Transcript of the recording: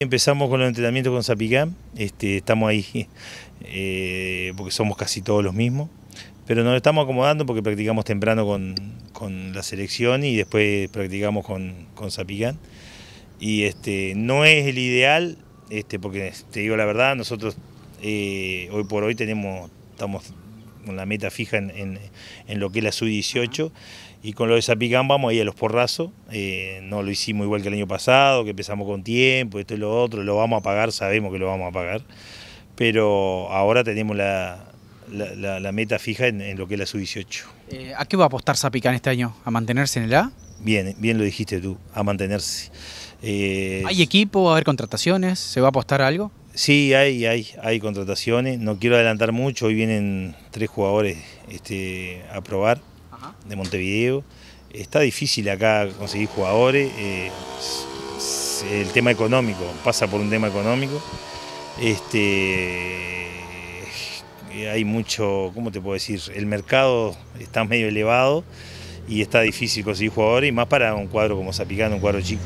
Empezamos con el entrenamiento con Zapicán, este, estamos ahí eh, porque somos casi todos los mismos, pero nos estamos acomodando porque practicamos temprano con, la selección y después practicamos con, con Zapicán. Y este, no es el ideal, este, porque te digo la verdad, nosotros eh, hoy por hoy tenemos, estamos con la meta fija en, lo que es la sub-18. Y con lo de Zapicán vamos ahí a los porrazos. Eh, no lo hicimos igual que el año pasado, que empezamos con tiempo, esto y lo otro. Lo vamos a pagar, sabemos que lo vamos a pagar. Pero ahora tenemos la, meta fija en, lo que es la sub-18. Eh, ¿A qué va a apostar Zapicán este año? ¿A mantenerse en el A? Bien, bien lo dijiste tú, a mantenerse. Eh, ¿Hay equipo? ¿Va a haber contrataciones? ¿Se va a apostar algo? Sí, hay, hay, hay contrataciones. No quiero adelantar mucho. Hoy vienen tres jugadores este, a probar de Montevideo. Está difícil acá conseguir jugadores. Eh, el tema económico pasa por un tema económico. Este, eh, hay mucho, ¿cómo te puedo decir? El mercado está medio elevado y está difícil conseguir jugadores y más para un cuadro como Zapicano, un cuadro chico.